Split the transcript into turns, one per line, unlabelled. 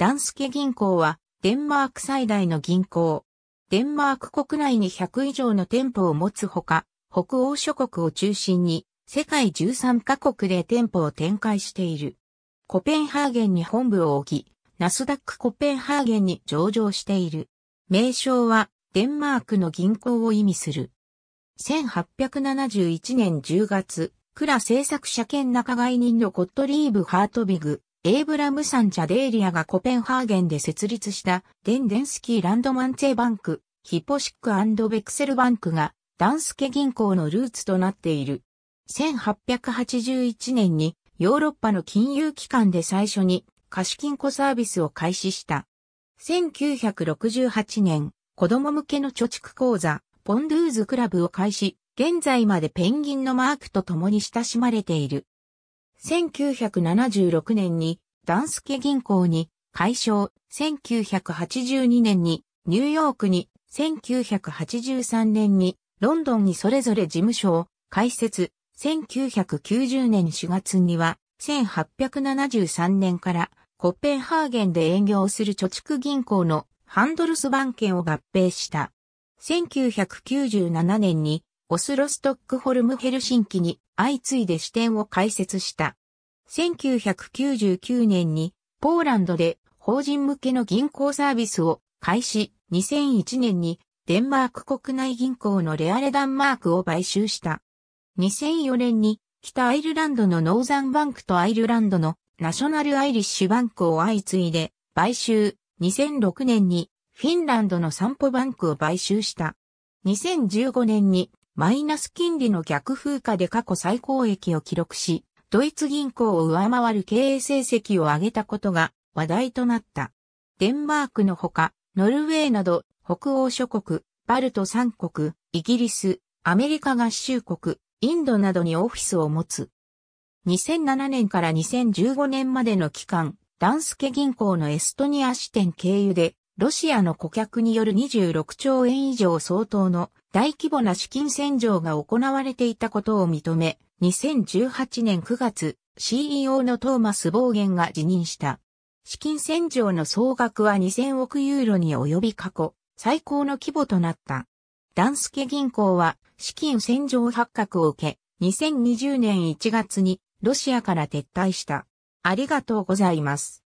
ダンスケ銀行は、デンマーク最大の銀行。デンマーク国内に100以上の店舗を持つほか、北欧諸国を中心に、世界13カ国で店舗を展開している。コペンハーゲンに本部を置き、ナスダックコペンハーゲンに上場している。名称は、デンマークの銀行を意味する。1871年10月、クラ製作者兼仲買人のゴットリーブ・ハートビグ、エイブラムサン・チャデーリアがコペンハーゲンで設立したデンデンスキーランドマンツェバンク、ヒポシックベクセルバンクがダンスケ銀行のルーツとなっている。1881年にヨーロッパの金融機関で最初に貸金庫サービスを開始した。1968年、子供向けの貯蓄講座、ポンドゥーズクラブを開始、現在までペンギンのマークと共に親しまれている。1976年にダンスケ銀行に解消、1982年にニューヨークに、1983年にロンドンにそれぞれ事務所を開設、1990年4月には1873年からコッペンハーゲンで営業する貯蓄銀行のハンドルス番権を合併した。1997年にオスロ・ストックホルム・ヘルシンキに相次いで支店を開設した。1999年にポーランドで法人向けの銀行サービスを開始、2001年にデンマーク国内銀行のレアレダンマークを買収した。2004年に北アイルランドのノーザンバンクとアイルランドのナショナルアイリッシュバンクを相次いで買収。2006年にフィンランドのサンポバンクを買収した。2015年にマイナス金利の逆風化で過去最高益を記録し、ドイツ銀行を上回る経営成績を上げたことが話題となった。デンマークのほか、ノルウェーなど北欧諸国、バルト三国、イギリス、アメリカ合衆国、インドなどにオフィスを持つ。2007年から2015年までの期間、ダンスケ銀行のエストニア支店経由でロシアの顧客による26兆円以上相当の大規模な資金洗浄が行われていたことを認め、2018年9月、CEO のトーマス・ボーゲンが辞任した。資金洗浄の総額は2000億ユーロに及び過去、最高の規模となった。ダンスケ銀行は資金洗浄発覚を受け、2020年1月にロシアから撤退した。ありがとうございます。